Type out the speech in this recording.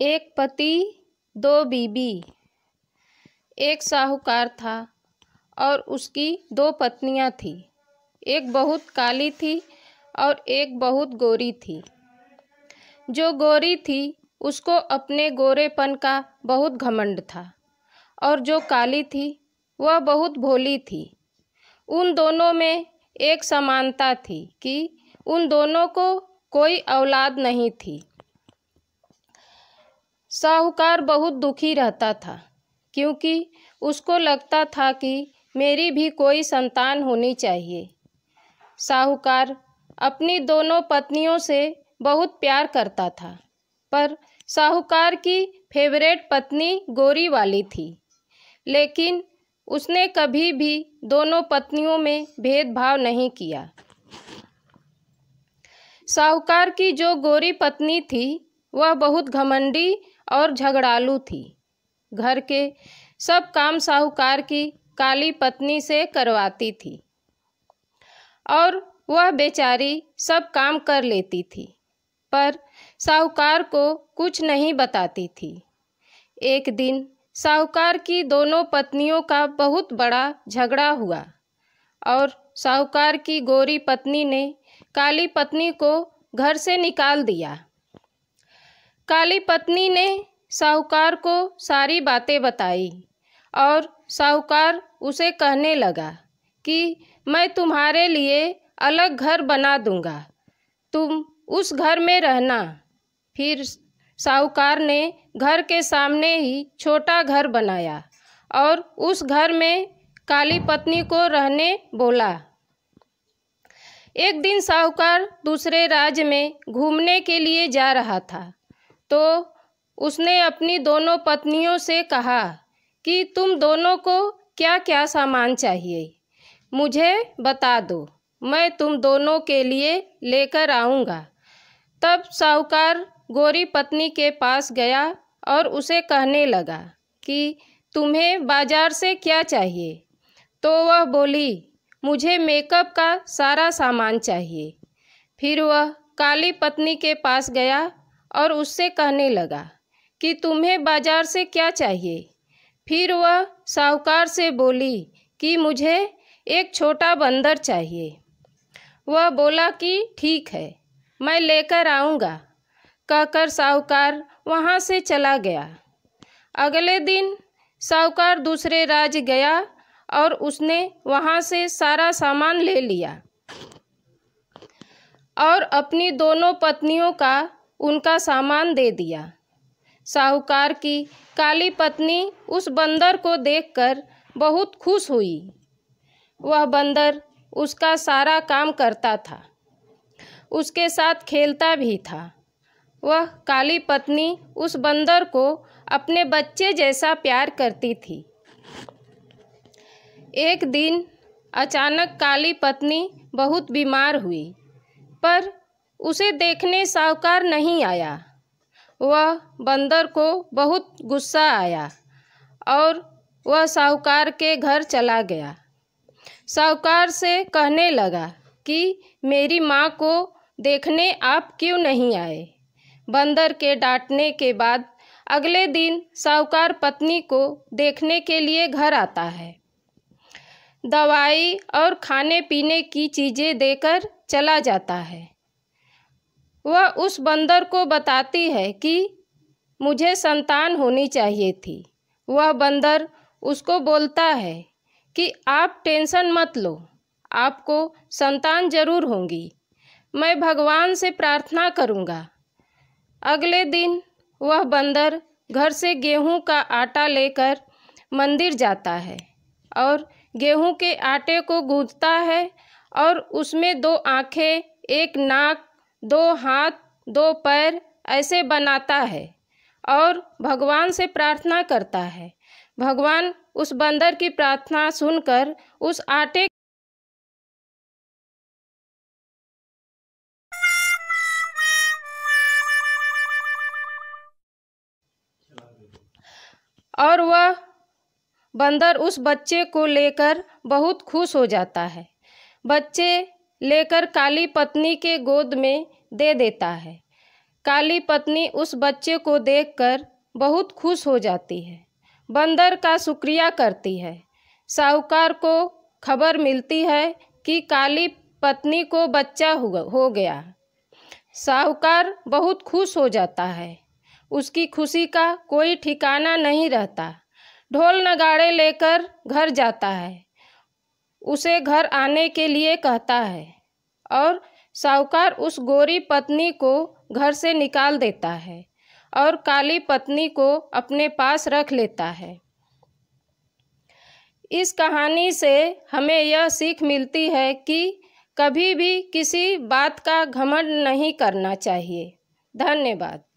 एक पति दो बीबी एक साहूकार था और उसकी दो पत्नियां थीं एक बहुत काली थी और एक बहुत गोरी थी जो गोरी थी उसको अपने गोरेपन का बहुत घमंड था और जो काली थी वह बहुत भोली थी उन दोनों में एक समानता थी कि उन दोनों को कोई औलाद नहीं थी साहूकार बहुत दुखी रहता था क्योंकि उसको लगता था कि मेरी भी कोई संतान होनी चाहिए साहूकार अपनी दोनों पत्नियों से बहुत प्यार करता था पर साहूकार की फेवरेट पत्नी गोरी वाली थी लेकिन उसने कभी भी दोनों पत्नियों में भेदभाव नहीं किया साहूकार की जो गोरी पत्नी थी वह बहुत घमंडी और झगड़ालू थी घर के सब काम साहूकार की काली पत्नी से करवाती थी और वह बेचारी सब काम कर लेती थी पर साहूकार को कुछ नहीं बताती थी एक दिन साहूकार की दोनों पत्नियों का बहुत बड़ा झगड़ा हुआ और साहूकार की गोरी पत्नी ने काली पत्नी को घर से निकाल दिया काली पत्नी ने साहूकार को सारी बातें बताई और साहूकार उसे कहने लगा कि मैं तुम्हारे लिए अलग घर बना दूंगा तुम उस घर में रहना फिर साहूकार ने घर के सामने ही छोटा घर बनाया और उस घर में काली पत्नी को रहने बोला एक दिन साहूकार दूसरे राज्य में घूमने के लिए जा रहा था तो उसने अपनी दोनों पत्नियों से कहा कि तुम दोनों को क्या क्या सामान चाहिए मुझे बता दो मैं तुम दोनों के लिए लेकर आऊँगा तब साहूकार गोरी पत्नी के पास गया और उसे कहने लगा कि तुम्हें बाजार से क्या चाहिए तो वह बोली मुझे मेकअप का सारा सामान चाहिए फिर वह काली पत्नी के पास गया और उससे कहने लगा कि तुम्हें बाजार से क्या चाहिए फिर वह साहूकार से बोली कि मुझे एक छोटा बंदर चाहिए वह बोला कि ठीक है मैं लेकर आऊँगा कहकर साहूकार वहाँ से चला गया अगले दिन साहूकार दूसरे राज्य गया और उसने वहाँ से सारा सामान ले लिया और अपनी दोनों पत्नियों का उनका सामान दे दिया साहूकार की काली पत्नी उस बंदर को देखकर बहुत खुश हुई वह बंदर उसका सारा काम करता था उसके साथ खेलता भी था वह काली पत्नी उस बंदर को अपने बच्चे जैसा प्यार करती थी एक दिन अचानक काली पत्नी बहुत बीमार हुई पर उसे देखने साहूकार नहीं आया वह बंदर को बहुत गुस्सा आया और वह साहूकार के घर चला गया साहूकार से कहने लगा कि मेरी माँ को देखने आप क्यों नहीं आए बंदर के डांटने के बाद अगले दिन साहूकार पत्नी को देखने के लिए घर आता है दवाई और खाने पीने की चीज़ें देकर चला जाता है वह उस बंदर को बताती है कि मुझे संतान होनी चाहिए थी वह बंदर उसको बोलता है कि आप टेंशन मत लो आपको संतान जरूर होंगी मैं भगवान से प्रार्थना करूंगा अगले दिन वह बंदर घर से गेहूं का आटा लेकर मंदिर जाता है और गेहूं के आटे को गूंथता है और उसमें दो आँखें एक नाक दो हाथ दो पैर ऐसे बनाता है और भगवान से प्रार्थना करता है भगवान उस बंदर की प्रार्थना सुनकर उस आटे और वह बंदर उस बच्चे को लेकर बहुत खुश हो जाता है बच्चे लेकर काली पत्नी के गोद में दे देता है काली पत्नी उस बच्चे को देखकर बहुत खुश हो जाती है बंदर का शुक्रिया करती है साहूकार को खबर मिलती है कि काली पत्नी को बच्चा हो गया साहूकार बहुत खुश हो जाता है उसकी खुशी का कोई ठिकाना नहीं रहता ढोल नगाड़े लेकर घर जाता है उसे घर आने के लिए कहता है और साहूकार उस गोरी पत्नी को घर से निकाल देता है और काली पत्नी को अपने पास रख लेता है इस कहानी से हमें यह सीख मिलती है कि कभी भी किसी बात का घमंड नहीं करना चाहिए धन्यवाद